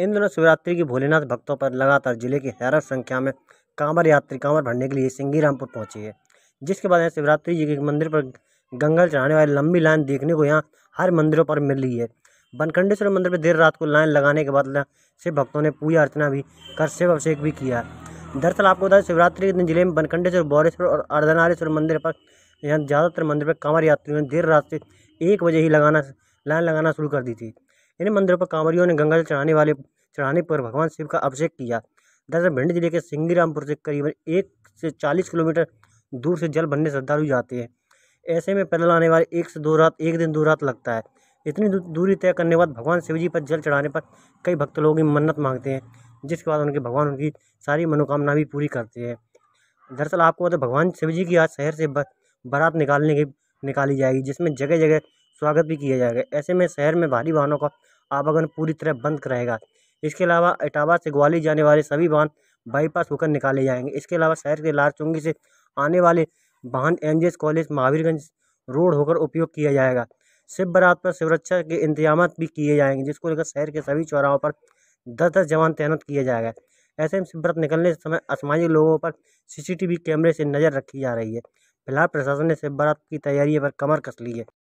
इन दिनों शिवरात्रि की भोलेनाथ भक्तों पर लगातार जिले की हैरत संख्या में कांवर यात्री कांवर भरने के लिए सिंगीरामपुर पहुंची है जिसके बाद यहाँ शिवरात्रि जी के मंदिर पर गंगा चढ़ाने वाली लंबी लाइन देखने को यहाँ हर मंदिरों पर मिल रही है बनखंडेश्वर मंदिर पर देर रात को लाइन लगाने के बाद शिव भक्तों ने पूजा अर्चना भी कर शिव अभिषेक भी किया है दरअसल आपको बता दें शिवरात्रि के दिन जिले में बनखंडेश्वर बौरेश्वर और अर्धनारेश्वर मंदिर पर यहाँ ज़्यादातर मंदिर पर कांवर यात्रियों ने देर रात से एक बजे ही लगाना लाइन लगाना शुरू कर दी थी इन मंदिरों पर कांवरियों ने गंगा जल चढ़ाने वाले चढ़ाने पर भगवान शिव का अभिषेक किया दरअसल भिंड जिले के सिंगीरामपुर से करीबन एक से चालीस किलोमीटर दूर से जल भरने श्रद्धालु जाते हैं ऐसे में पैदल आने वाले एक से दो रात एक दिन दो रात लगता है इतनी दूरी तय करने के बाद भगवान शिव जी पर जल चढ़ाने पर कई भक्त लोग मन्नत मांगते हैं जिसके बाद उनके भगवान उनकी सारी मनोकामना भी पूरी करते हैं दरअसल आपको पता भगवान शिव जी की आज शहर से बारात निकालने की निकाली जाएगी जिसमें जगह जगह स्वागत भी किया जाएगा ऐसे में शहर में भारी वाहनों का आवागमन पूरी तरह बंद रहेगा इसके अलावा इटावा से ग्वालियर जाने वाले सभी वाहन बाईपास होकर निकाले जाएंगे इसके अलावा शहर के लाल चुंगी से आने वाले वाहन एम कॉलेज महावीरगंज रोड होकर उपयोग किया जाएगा शिव बरात पर सुरक्षा के इंतजाम भी किए जाएंगे जिसको लेकर शहर के सभी चौराहों पर दस दस जवान तैनात किया जाएगा ऐसे में शिवरत निकलने समय असमाजिक लोगों पर सीसीटीवी कैमरे से नज़र रखी जा रही है फिलहाल प्रशासन ने शिव बरात की तैयारी पर कमर कस ली है